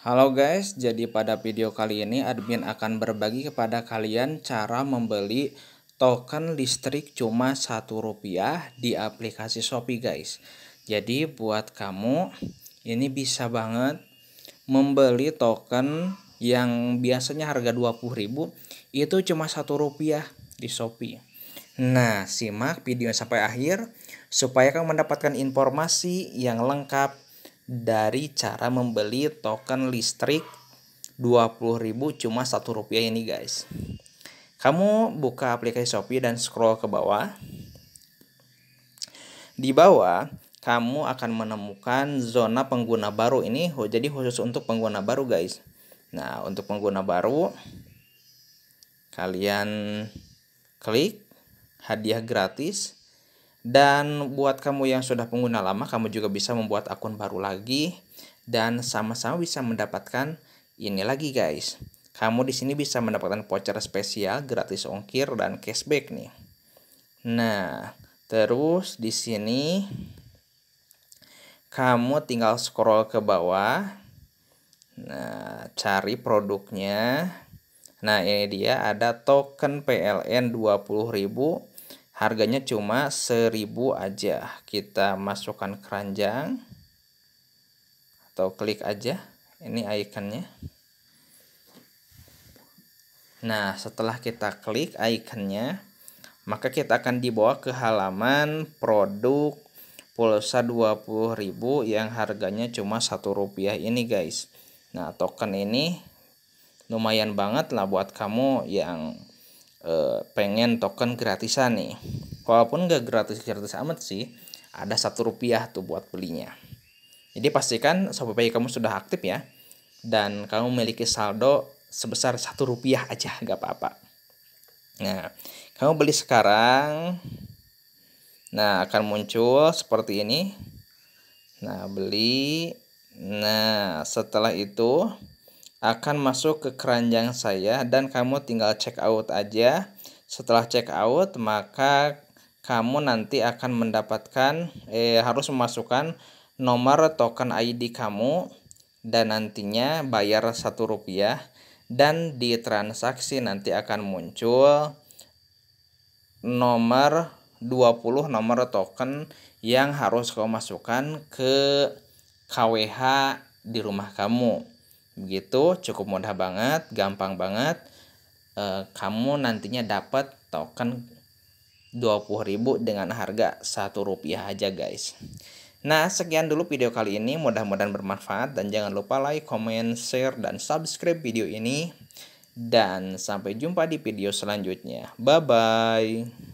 Halo guys, jadi pada video kali ini admin akan berbagi kepada kalian cara membeli token listrik cuma satu rupiah di aplikasi Shopee guys. Jadi buat kamu ini bisa banget membeli token yang biasanya harga 20.000 itu cuma satu rupiah di Shopee. Nah, simak video sampai akhir supaya kamu mendapatkan informasi yang lengkap dari cara membeli token listrik 20.000 cuma satu rupiah ini guys kamu buka aplikasi Shopee dan scroll ke bawah di bawah kamu akan menemukan zona pengguna baru ini jadi khusus untuk pengguna baru guys nah untuk pengguna baru kalian klik hadiah gratis dan buat kamu yang sudah pengguna lama, kamu juga bisa membuat akun baru lagi dan sama-sama bisa mendapatkan ini lagi guys. Kamu di sini bisa mendapatkan voucher spesial gratis ongkir dan cashback nih. Nah, terus di sini kamu tinggal scroll ke bawah. Nah, cari produknya. Nah, ini dia ada token PLN 20.000 harganya cuma 1000 aja kita masukkan keranjang atau klik aja ini ikonnya nah setelah kita klik ikonnya maka kita akan dibawa ke halaman produk pulsa 20.000 yang harganya cuma satu rupiah ini guys nah token ini lumayan banget lah buat kamu yang Eh, pengen token gratisan nih walaupun gak gratis gratis amat sih ada satu rupiah tuh buat belinya jadi pastikan sobat Pay kamu sudah aktif ya dan kamu memiliki saldo sebesar satu rupiah aja gak apa-apa nah kamu beli sekarang nah akan muncul seperti ini nah beli nah setelah itu akan masuk ke keranjang saya dan kamu tinggal check out aja. Setelah check out, maka kamu nanti akan mendapatkan eh, harus memasukkan nomor token ID kamu dan nantinya bayar satu rupiah dan di transaksi nanti akan muncul nomor 20 nomor token yang harus kau masukkan ke KWH di rumah kamu gitu cukup mudah banget, gampang banget. E, kamu nantinya dapat token 20.000 dengan harga satu rupiah aja guys. Nah, sekian dulu video kali ini. Mudah-mudahan bermanfaat dan jangan lupa like, comment, share, dan subscribe video ini. Dan sampai jumpa di video selanjutnya. Bye-bye.